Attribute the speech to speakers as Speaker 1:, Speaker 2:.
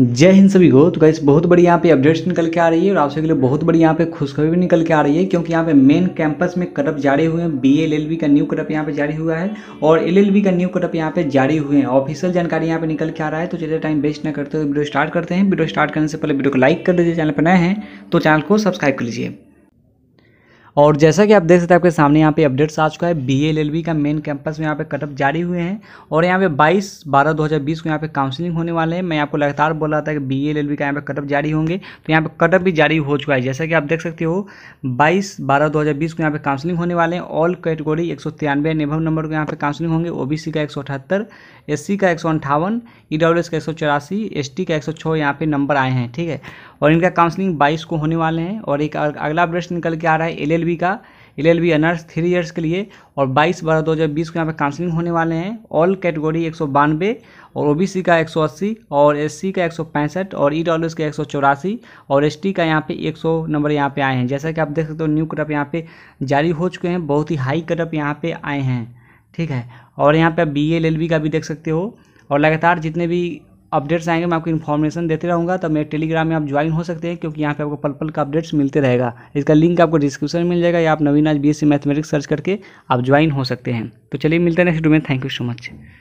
Speaker 1: जय हिंद सभी को तो गाइस बहुत बड़ी यहाँ पे अपडेट्स निकल के आ रही है और आप सभी के लिए बहुत बड़ी यहाँ पे खुशखबरी भी निकल के आ रही है क्योंकि यहाँ पे मेन कैंपस में करप जारी हुए हैं बी एल एल बी का न्यू करप यहाँ पे जारी हुआ है और एल एल बी का न्यू करप यहाँ पे जारी हुए हैं ऑफिशियल जानकारी यहाँ पे निकल के आ रहा है तो चलिए टाइम वेस्ट ना करते हुए वीडियो स्टार्ट करते हैं वीडियो स्टार्ट करने से पहले वीडियो को लाइक कर दीजिए चैनल पर नए हैं तो चैनल को सब्सक्राइब कर लीजिए और जैसा कि आप देख सकते हैं आपके सामने यहाँ पे अपडेट्स आ चुका है बी का मेन कैंपस में यहाँ पे कटअप जारी हुए हैं और यहाँ पे 22 बारह 2020 को यहाँ पे काउंसलिंग होने वाले हैं मैं आपको लगातार बोल रहा था कि बी का यहाँ पे कटअप जारी होंगे तो यहाँ पे कटअप भी जारी हो चुका है जैसा कि आप देख सकते हो बाईस बारह दो को यहाँ पे काउंसलिंग होने वाले हैं ऑल कैटेगोरी एक सौ तिरानवे निभव नंबर को यहाँ पे काउंसलिंग होंगे ओ का एक सौ अठहत्तर एस का एक सौ अंठावन ई डब्ल्यू एस का एक सौ चौरासी एस टी का एक सौ छः यहाँ पे नंबर आए हैं ठीक है और इनका काउंसलिंग बाईस को होने वाले हैं और एक अगला अपडेट्स निकल के आ रहा है एल एल का L L B honours three years के लिए और 22 बारह 2020 को यहाँ पे काउंसलिंग होने वाले हैं ऑल कैटेगरी एक और ओबीसी का 180 और एससी का एक और ई डब्ल्यू का एक और e एसटी का यहाँ पे 100 नंबर यहाँ पे आए हैं जैसा कि आप देख सकते हो न्यू कटअप यहाँ पे जारी हो चुके हैं बहुत ही हाई कटअप यहाँ पे आए हैं ठीक है और यहाँ पे बी एल एल बी का भी देख सकते हो और लगातार जितने भी अपडेट्स आएंगे मैं आपको इन्फॉर्मेशन देते रहूँगा तो मेरे टेलीग्राम में आप ज्वाइन हो सकते हैं क्योंकि यहाँ पे आपको पल पल का अपडेट्स मिलते रहेगा इसका लिंक आपको डिस्क्रिप्शन मिल जाएगा या आप नवीन आज बी मैथमेटिक्स सर्च करके आप ज्वाइन हो सकते हैं तो चलिए मिलते हैं नेक्स्ट वीडियो में थैंक यू सो मच